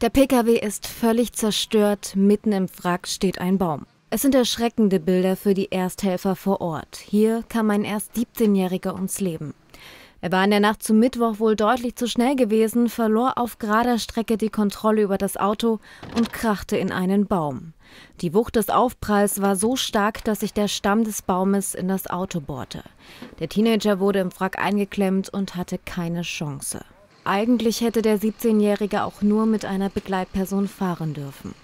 Der Pkw ist völlig zerstört, mitten im Wrack steht ein Baum. Es sind erschreckende Bilder für die Ersthelfer vor Ort. Hier kam ein erst 17-Jähriger ums Leben. Er war in der Nacht zum Mittwoch wohl deutlich zu schnell gewesen, verlor auf gerader Strecke die Kontrolle über das Auto und krachte in einen Baum. Die Wucht des Aufpralls war so stark, dass sich der Stamm des Baumes in das Auto bohrte. Der Teenager wurde im Wrack eingeklemmt und hatte keine Chance. Eigentlich hätte der 17-Jährige auch nur mit einer Begleitperson fahren dürfen.